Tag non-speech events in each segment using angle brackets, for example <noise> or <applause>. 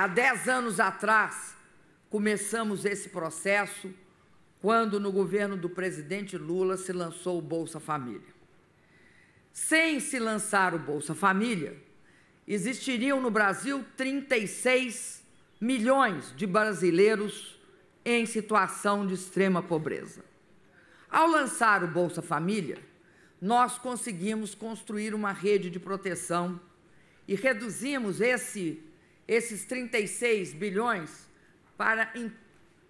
Há dez anos atrás, começamos esse processo quando, no governo do presidente Lula, se lançou o Bolsa Família. Sem se lançar o Bolsa Família, existiriam no Brasil 36 milhões de brasileiros em situação de extrema pobreza. Ao lançar o Bolsa Família, nós conseguimos construir uma rede de proteção e reduzimos esse esses 36 bilhões para em,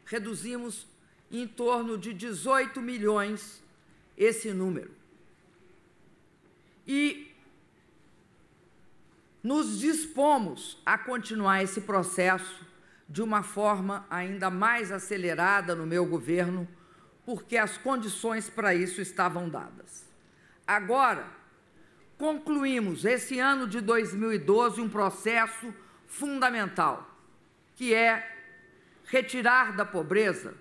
reduzirmos em torno de 18 milhões esse número. E nos dispomos a continuar esse processo de uma forma ainda mais acelerada no meu governo, porque as condições para isso estavam dadas. Agora, concluímos esse ano de 2012 um processo fundamental, que é retirar da pobreza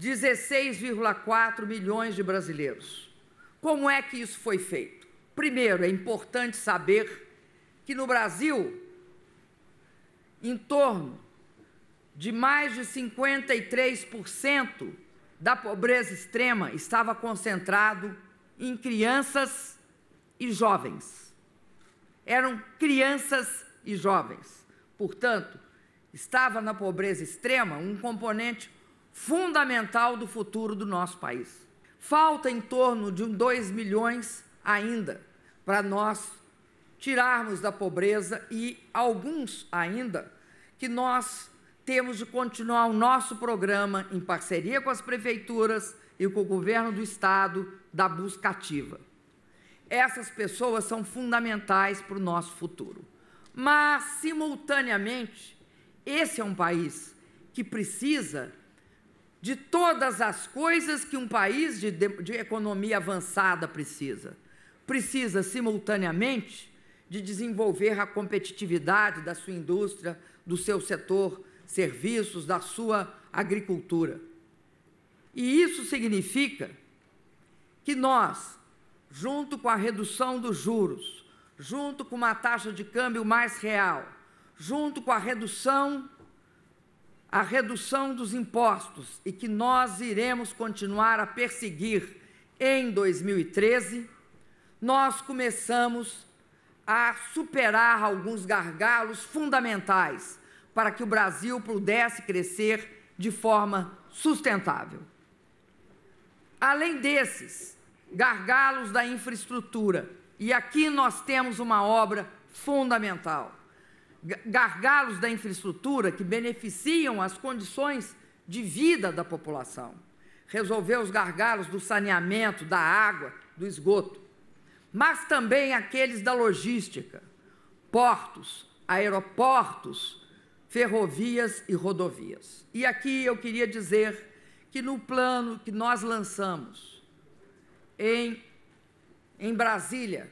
16,4 milhões de brasileiros. Como é que isso foi feito? Primeiro, é importante saber que no Brasil, em torno de mais de 53% da pobreza extrema estava concentrado em crianças e jovens eram crianças e jovens. Portanto, estava na pobreza extrema um componente fundamental do futuro do nosso país. Falta em torno de 2 milhões ainda para nós tirarmos da pobreza e alguns ainda que nós temos de continuar o nosso programa em parceria com as prefeituras e com o governo do estado da busca ativa essas pessoas são fundamentais para o nosso futuro. Mas, simultaneamente, esse é um país que precisa de todas as coisas que um país de, de, economia avançada precisa. Precisa, simultaneamente, de desenvolver a competitividade da sua indústria, do seu setor serviços, da sua agricultura. E isso significa que nós junto com a redução dos juros, junto com uma taxa de câmbio mais real, junto com a redução a redução dos impostos e que nós iremos continuar a perseguir em 2013, nós começamos a superar alguns gargalos fundamentais para que o Brasil pudesse crescer de forma sustentável. Além desses, gargalos da infraestrutura. E aqui nós temos uma obra fundamental. Gargalos da infraestrutura que beneficiam as condições de vida da população. Resolver os gargalos do saneamento, da água, do esgoto. Mas também aqueles da logística, portos, aeroportos, ferrovias e rodovias. E aqui eu queria dizer que no plano que nós lançamos em, em Brasília,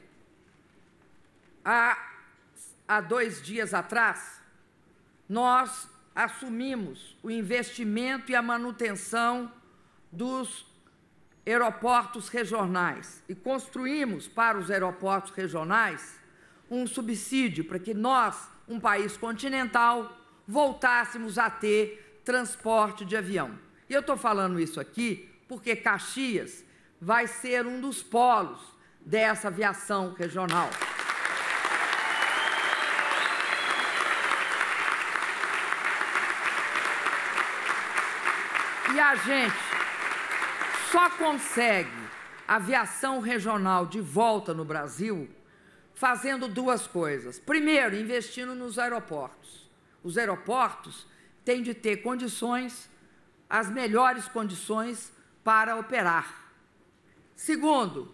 há, há dois dias atrás, nós assumimos o investimento e a manutenção dos aeroportos regionais e construímos para os aeroportos regionais um subsídio para que nós, um país continental, voltássemos a ter transporte de avião. E eu estou falando isso aqui porque Caxias vai ser um dos polos dessa aviação regional. E a gente só consegue aviação regional de volta no Brasil fazendo duas coisas. Primeiro, investindo nos aeroportos. Os aeroportos têm de ter condições, as melhores condições para operar. Segundo,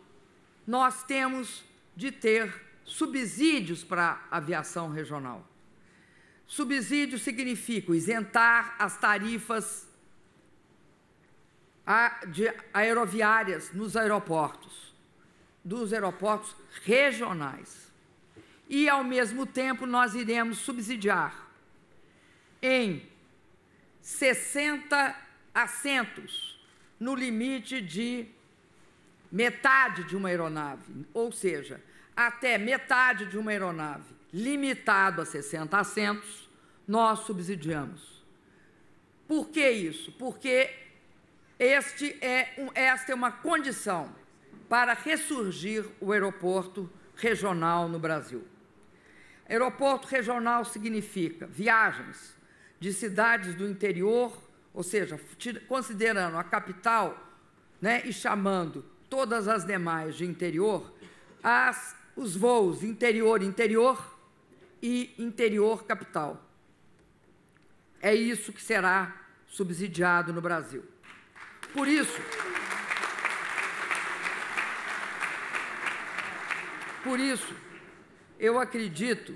nós temos de ter subsídios para a aviação regional. Subsídio significa isentar as tarifas de aeroviárias nos aeroportos, dos aeroportos regionais. E, ao mesmo tempo, nós iremos subsidiar em 60 assentos no limite de metade de uma aeronave, ou seja, até metade de uma aeronave, limitado a 60 assentos, nós subsidiamos. Por que isso? Porque este é um, esta é uma condição para ressurgir o aeroporto regional no Brasil. Aeroporto regional significa viagens de cidades do interior, ou seja, considerando a capital né, e chamando todas as demais de interior, as, os voos interior-interior e interior-capital. É isso que será subsidiado no Brasil. Por isso, por isso, eu acredito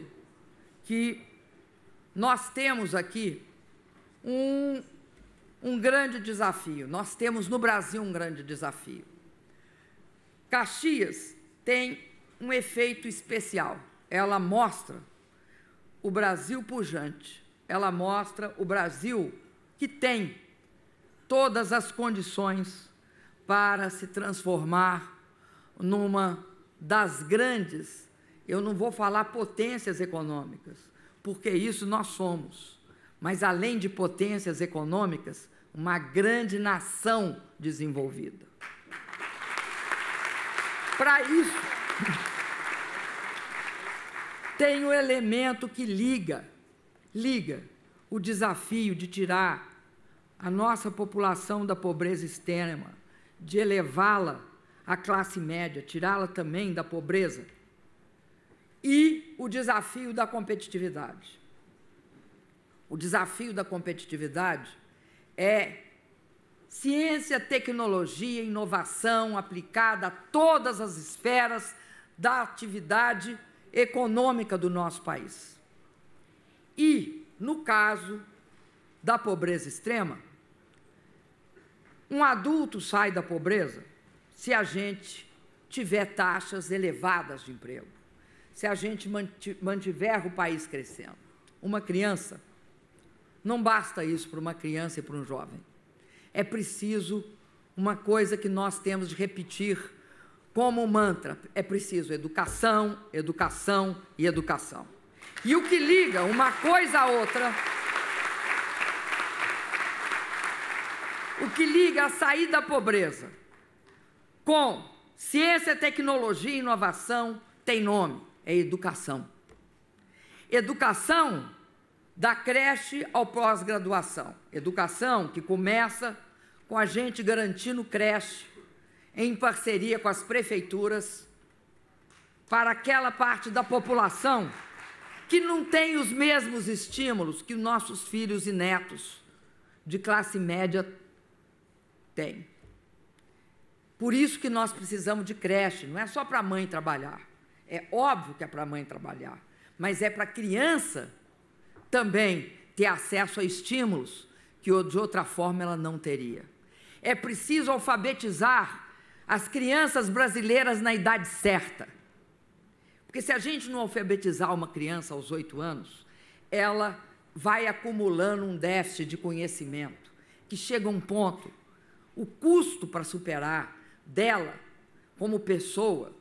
que nós temos aqui um, um grande desafio. Nós temos no Brasil um grande desafio. Caxias tem um efeito especial. Ela mostra o Brasil pujante, ela mostra o Brasil que tem todas as condições para se transformar numa das grandes, eu não vou falar potências econômicas, porque isso nós somos, mas além de potências econômicas, uma grande nação desenvolvida. Para isso, tem um elemento que liga, liga o desafio de tirar a nossa população da pobreza extrema, de elevá-la à classe média, tirá-la também da pobreza, e o desafio da competitividade. O desafio da competitividade é Ciência, tecnologia, inovação aplicada a todas as esferas da atividade econômica do nosso país. E, no caso da pobreza extrema, um adulto sai da pobreza se a gente tiver taxas elevadas de emprego, se a gente mantiver o país crescendo. Uma criança, não basta isso para uma criança e para um jovem é preciso uma coisa que nós temos de repetir como mantra: é preciso educação, educação e educação. E o que liga uma coisa à outra. O que liga a sair da pobreza com ciência, tecnologia e inovação tem nome: é educação. Educação da creche ao pós-graduação. Educação que começa com a gente garantindo creche em parceria com as prefeituras para aquela parte da população que não tem os mesmos estímulos que nossos filhos e netos de classe média têm. Por isso que nós precisamos de creche, não é só para a mãe trabalhar. É óbvio que é para a mãe trabalhar, mas é para a criança também ter acesso a estímulos que de outra forma ela não teria. É preciso alfabetizar as crianças brasileiras na idade certa. Porque se a gente não alfabetizar uma criança aos oito anos, ela vai acumulando um déficit de conhecimento, que chega a um ponto, o custo para superar dela, como pessoa,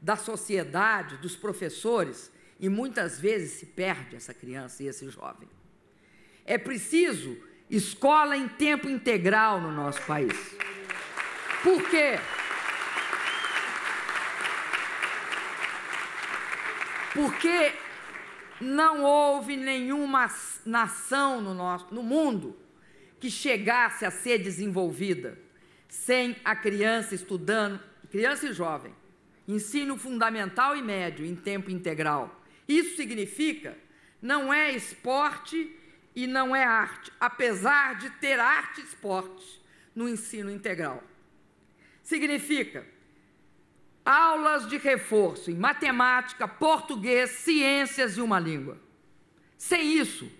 da sociedade, dos professores, e muitas vezes se perde essa criança e esse jovem. É preciso escola em tempo integral no nosso país. Por quê? Porque não houve nenhuma nação no, nosso, no mundo que chegasse a ser desenvolvida sem a criança estudando, criança e jovem, ensino fundamental e médio em tempo integral isso significa não é esporte e não é arte, apesar de ter arte e esporte no ensino integral. Significa aulas de reforço em matemática, português, ciências e uma língua. Sem isso,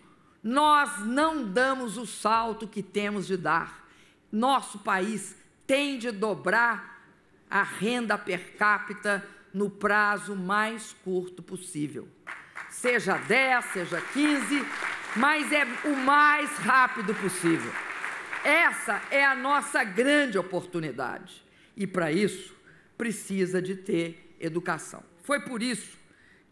nós não damos o salto que temos de dar. Nosso país tem de dobrar a renda per capita no prazo mais curto possível. Seja 10, seja 15, mas é o mais rápido possível. Essa é a nossa grande oportunidade. E para isso, precisa de ter educação. Foi por isso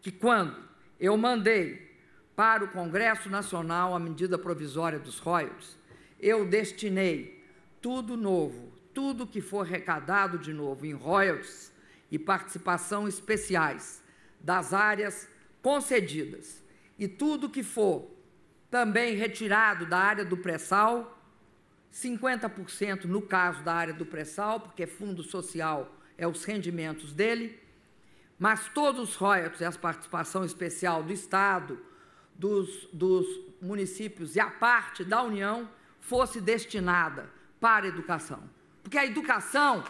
que, quando eu mandei para o Congresso Nacional a medida provisória dos royalties, eu destinei tudo novo, tudo que for arrecadado de novo em royalties, e participação especiais das áreas concedidas. E tudo que for também retirado da área do pré-sal, 50% no caso da área do pré-sal, porque fundo social é os rendimentos dele, mas todos os royalties e as participação especial do Estado, dos, dos municípios e a parte da União fosse destinada para a educação. Porque a educação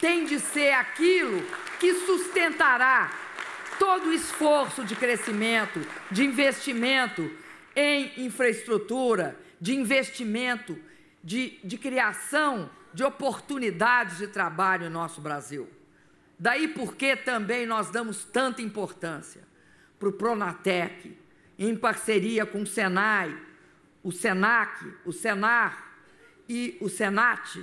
tem de ser aquilo que sustentará todo o esforço de crescimento, de investimento em infraestrutura, de investimento, de, de criação de oportunidades de trabalho no nosso Brasil. Daí porque também nós damos tanta importância para o Pronatec, em parceria com o Senai, o Senac, o Senar e o Senat,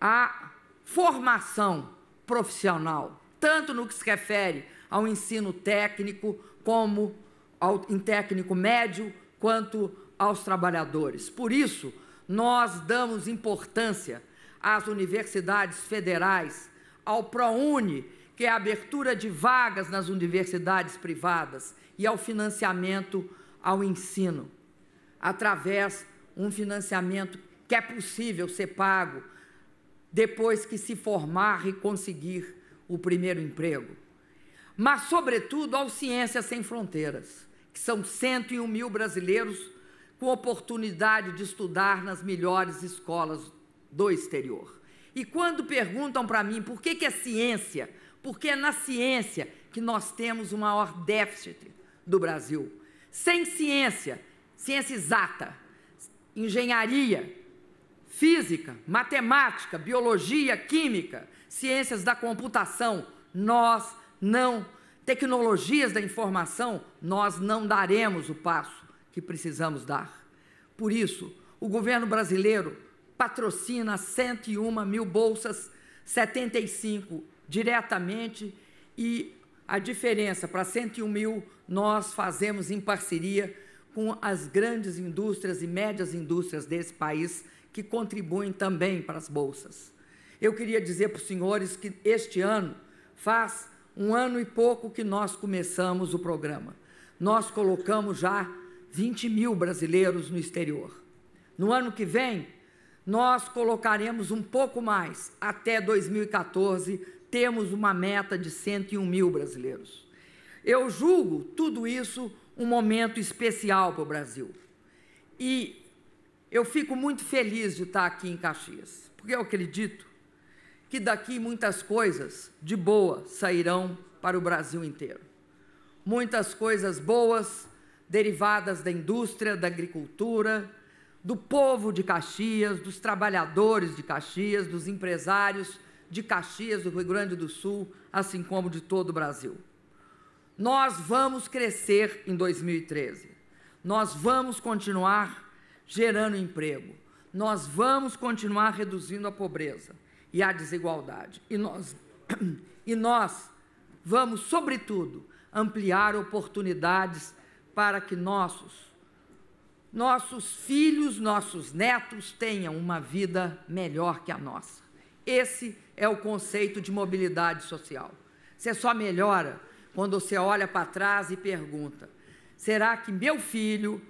a formação profissional, tanto no que se refere ao ensino técnico, como ao, em técnico médio, quanto aos trabalhadores. Por isso, nós damos importância às universidades federais, ao ProUni, que é a abertura de vagas nas universidades privadas e ao financiamento ao ensino, através um financiamento que é possível ser pago depois que se formar e conseguir o primeiro emprego. Mas, sobretudo, ao Ciências Sem Fronteiras, que são 101 mil brasileiros com oportunidade de estudar nas melhores escolas do exterior. E quando perguntam para mim por que, que é ciência, porque é na ciência que nós temos o maior déficit do Brasil. Sem ciência, ciência exata, engenharia, física, matemática, biologia, química, ciências da computação, nós não. Tecnologias da informação, nós não daremos o passo que precisamos dar. Por isso, o governo brasileiro patrocina 101 mil bolsas, 75 diretamente, e a diferença para 101 mil nós fazemos em parceria com as grandes indústrias e médias indústrias desse país que contribuem também para as bolsas. Eu queria dizer para os senhores que este ano faz um ano e pouco que nós começamos o programa. Nós colocamos já 20 mil brasileiros no exterior. No ano que vem, nós colocaremos um pouco mais. Até 2014, temos uma meta de 101 mil brasileiros. Eu julgo tudo isso um momento especial para o Brasil. E eu fico muito feliz de estar aqui em Caxias, porque eu acredito que daqui muitas coisas de boa sairão para o Brasil inteiro. Muitas coisas boas derivadas da indústria, da agricultura, do povo de Caxias, dos trabalhadores de Caxias, dos empresários de Caxias, do Rio Grande do Sul, assim como de todo o Brasil. Nós vamos crescer em 2013. Nós vamos continuar gerando emprego. Nós vamos continuar reduzindo a pobreza e a desigualdade. E nós, <clears throat> e nós vamos, sobretudo, ampliar oportunidades para que nossos, nossos filhos, nossos netos tenham uma vida melhor que a nossa. Esse é o conceito de mobilidade social. Você só melhora quando você olha para trás e pergunta: será que meu filho,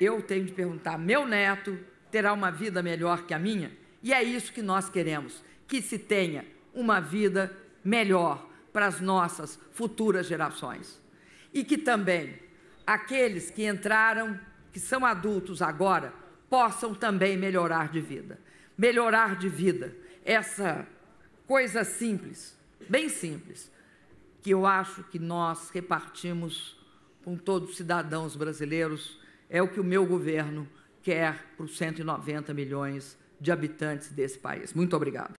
eu tenho de perguntar: meu neto terá uma vida melhor que a minha? E é isso que nós queremos: que se tenha uma vida melhor para as nossas futuras gerações. E que também aqueles que entraram, que são adultos agora, possam também melhorar de vida. Melhorar de vida, essa coisa simples, bem simples, que eu acho que nós repartimos com todos os cidadãos brasileiros é o que o meu governo quer para os 190 milhões de habitantes desse país. Muito obrigado.